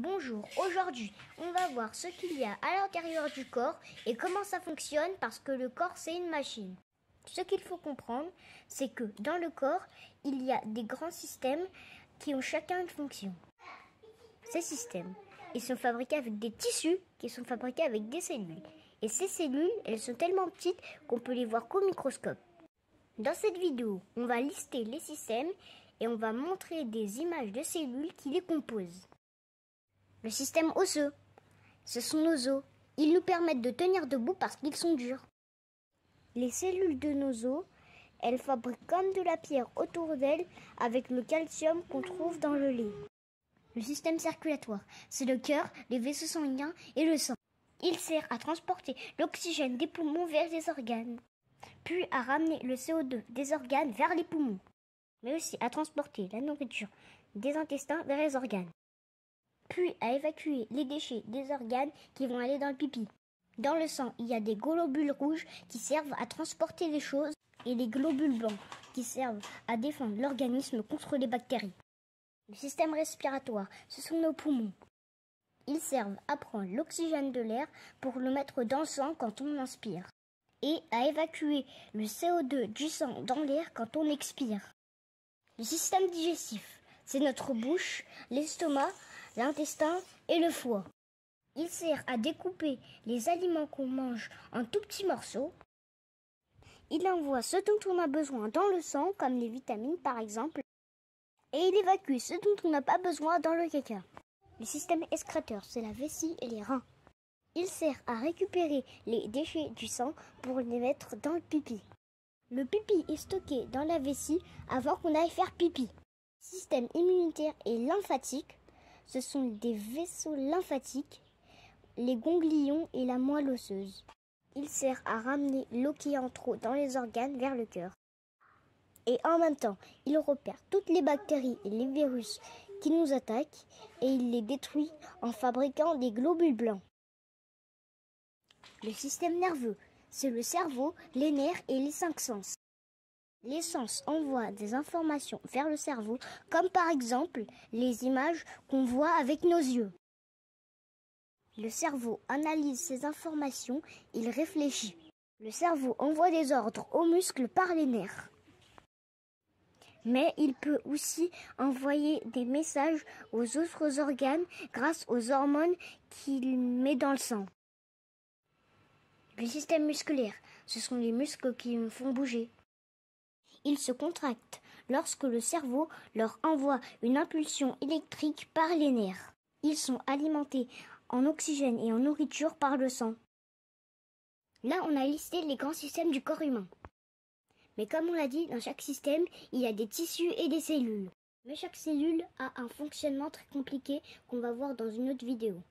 Bonjour, aujourd'hui on va voir ce qu'il y a à l'intérieur du corps et comment ça fonctionne parce que le corps c'est une machine. Ce qu'il faut comprendre, c'est que dans le corps, il y a des grands systèmes qui ont chacun une fonction. Ces systèmes, ils sont fabriqués avec des tissus qui sont fabriqués avec des cellules. Et ces cellules, elles sont tellement petites qu'on peut les voir qu'au microscope. Dans cette vidéo, on va lister les systèmes et on va montrer des images de cellules qui les composent le système osseux. Ce sont nos os. Ils nous permettent de tenir debout parce qu'ils sont durs. Les cellules de nos os, elles fabriquent comme de la pierre autour d'elles avec le calcium qu'on trouve dans le lait. Le système circulatoire, c'est le cœur, les vaisseaux sanguins et le sang. Il sert à transporter l'oxygène des poumons vers les organes, puis à ramener le CO2 des organes vers les poumons, mais aussi à transporter la nourriture des intestins vers les organes puis à évacuer les déchets des organes qui vont aller dans le pipi. Dans le sang, il y a des globules rouges qui servent à transporter les choses et des globules blancs qui servent à défendre l'organisme contre les bactéries. Le système respiratoire, ce sont nos poumons. Ils servent à prendre l'oxygène de l'air pour le mettre dans le sang quand on inspire et à évacuer le CO2 du sang dans l'air quand on expire. Le système digestif, c'est notre bouche, l'estomac, l'intestin et le foie. Il sert à découper les aliments qu'on mange en tout petits morceaux. Il envoie ce dont on a besoin dans le sang, comme les vitamines par exemple, et il évacue ce dont on n'a pas besoin dans le caca. Le système excréteur, c'est la vessie et les reins. Il sert à récupérer les déchets du sang pour les mettre dans le pipi. Le pipi est stocké dans la vessie avant qu'on aille faire pipi. Système immunitaire et lymphatique, ce sont des vaisseaux lymphatiques, les ganglions et la moelle osseuse. Il sert à ramener l'eau qui est en trop dans les organes vers le cœur. Et en même temps, il repère toutes les bactéries et les virus qui nous attaquent et il les détruit en fabriquant des globules blancs. Le système nerveux, c'est le cerveau, les nerfs et les cinq sens. L'essence envoie des informations vers le cerveau, comme par exemple les images qu'on voit avec nos yeux. Le cerveau analyse ces informations, il réfléchit. Le cerveau envoie des ordres aux muscles par les nerfs. Mais il peut aussi envoyer des messages aux autres organes grâce aux hormones qu'il met dans le sang. Le système musculaire, ce sont les muscles qui nous font bouger. Ils se contractent lorsque le cerveau leur envoie une impulsion électrique par les nerfs. Ils sont alimentés en oxygène et en nourriture par le sang. Là, on a listé les grands systèmes du corps humain. Mais comme on l'a dit, dans chaque système, il y a des tissus et des cellules. Mais chaque cellule a un fonctionnement très compliqué qu'on va voir dans une autre vidéo.